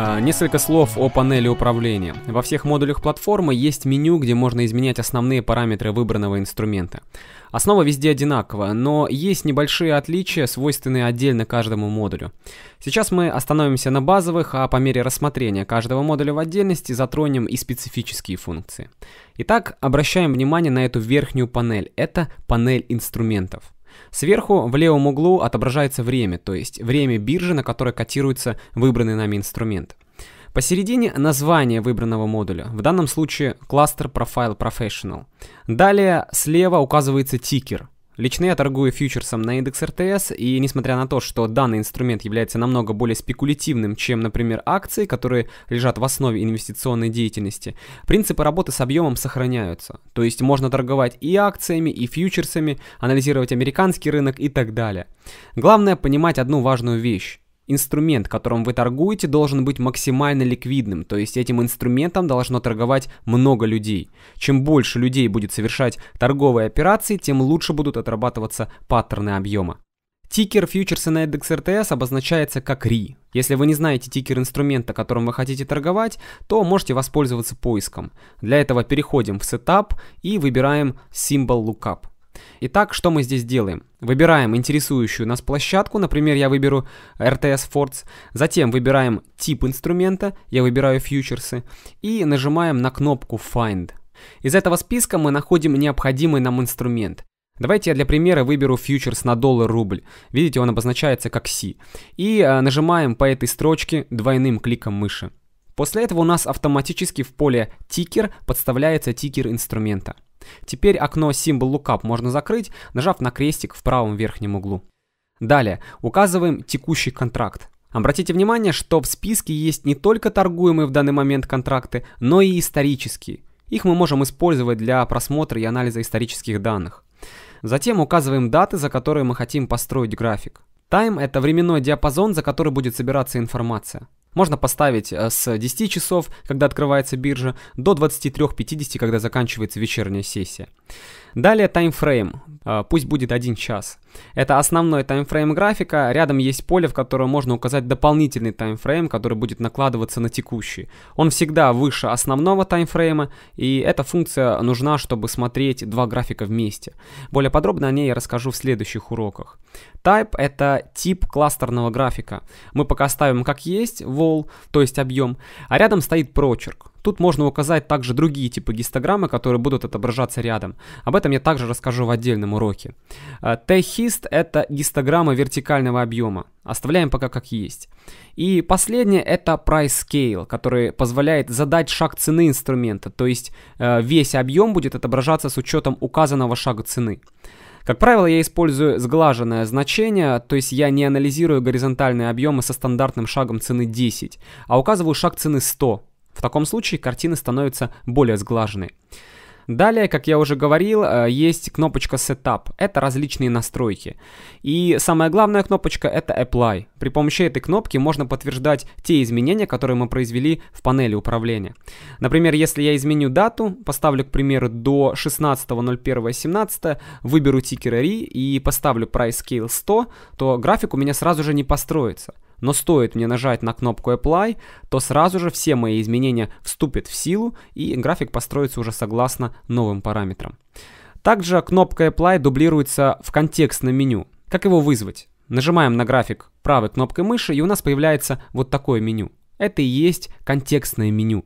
А, несколько слов о панели управления. Во всех модулях платформы есть меню, где можно изменять основные параметры выбранного инструмента. Основа везде одинакова, но есть небольшие отличия, свойственные отдельно каждому модулю. Сейчас мы остановимся на базовых, а по мере рассмотрения каждого модуля в отдельности затронем и специфические функции. Итак, обращаем внимание на эту верхнюю панель. Это панель инструментов. Сверху в левом углу отображается время, то есть время биржи, на которой котируется выбранный нами инструмент. Посередине название выбранного модуля, в данном случае кластер Profile Professional. Далее слева указывается тикер. Лично я торгую фьючерсом на индекс РТС, и несмотря на то, что данный инструмент является намного более спекулятивным, чем, например, акции, которые лежат в основе инвестиционной деятельности, принципы работы с объемом сохраняются. То есть можно торговать и акциями, и фьючерсами, анализировать американский рынок и так далее. Главное понимать одну важную вещь инструмент, которым вы торгуете, должен быть максимально ликвидным, то есть этим инструментом должно торговать много людей. Чем больше людей будет совершать торговые операции, тем лучше будут отрабатываться паттерны объема. Тикер фьючерса на индекс РТС обозначается как RI. Если вы не знаете тикер инструмента, которым вы хотите торговать, то можете воспользоваться поиском. Для этого переходим в Setup и выбираем Symbol Lookup. Итак, что мы здесь делаем? Выбираем интересующую нас площадку, например, я выберу RTS Forts, затем выбираем тип инструмента, я выбираю фьючерсы, и нажимаем на кнопку Find. Из этого списка мы находим необходимый нам инструмент. Давайте я для примера выберу фьючерс на доллар-рубль. Видите, он обозначается как C. И э, нажимаем по этой строчке двойным кликом мыши. После этого у нас автоматически в поле «Тикер» подставляется тикер инструмента. Теперь окно «Symbol Lookup» можно закрыть, нажав на крестик в правом верхнем углу. Далее указываем текущий контракт. Обратите внимание, что в списке есть не только торгуемые в данный момент контракты, но и исторические. Их мы можем использовать для просмотра и анализа исторических данных. Затем указываем даты, за которые мы хотим построить график. Time – это временной диапазон, за который будет собираться информация. Можно поставить э, с 10 часов, когда открывается биржа, до 23.50, когда заканчивается вечерняя сессия. Далее таймфрейм, э, пусть будет 1 час. Это основной таймфрейм графика, рядом есть поле, в котором можно указать дополнительный таймфрейм, который будет накладываться на текущий. Он всегда выше основного таймфрейма, и эта функция нужна, чтобы смотреть два графика вместе. Более подробно о ней я расскажу в следующих уроках. Type — это тип кластерного графика. Мы пока ставим как есть, wall, то есть объем, а рядом стоит прочерк. Тут можно указать также другие типы гистограммы, которые будут отображаться рядом. Об этом я также расскажу в отдельном уроке. T-hist э, – это гистограмма вертикального объема. Оставляем пока как есть. И последнее – это price scale, который позволяет задать шаг цены инструмента, то есть э, весь объем будет отображаться с учетом указанного шага цены. Как правило, я использую сглаженное значение, то есть я не анализирую горизонтальные объемы со стандартным шагом цены 10, а указываю шаг цены 100. В таком случае картины становятся более сглаженной. Далее, как я уже говорил, э, есть кнопочка Setup. Это различные настройки. И самая главная кнопочка это Apply. При помощи этой кнопки можно подтверждать те изменения, которые мы произвели в панели управления. Например, если я изменю дату, поставлю, к примеру, до 16.01.17, выберу тикер RE и поставлю Price Scale 100, то график у меня сразу же не построится но стоит мне нажать на кнопку Apply, то сразу же все мои изменения вступят в силу и график построится уже согласно новым параметрам. Также кнопка Apply дублируется в контекстном меню. Как его вызвать? Нажимаем на график правой кнопкой мыши и у нас появляется вот такое меню. Это и есть контекстное меню.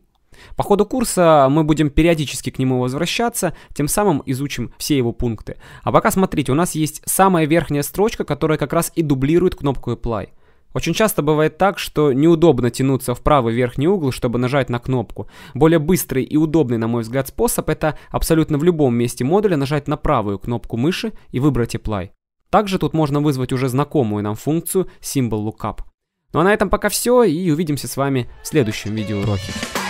По ходу курса мы будем периодически к нему возвращаться, тем самым изучим все его пункты. А пока смотрите, у нас есть самая верхняя строчка, которая как раз и дублирует кнопку Apply. Очень часто бывает так, что неудобно тянуться в правый верхний угол, чтобы нажать на кнопку. Более быстрый и удобный, на мой взгляд, способ – это абсолютно в любом месте модуля нажать на правую кнопку мыши и выбрать Apply. Также тут можно вызвать уже знакомую нам функцию Symbol Lookup. Ну а на этом пока все, и увидимся с вами в следующем видеоуроке.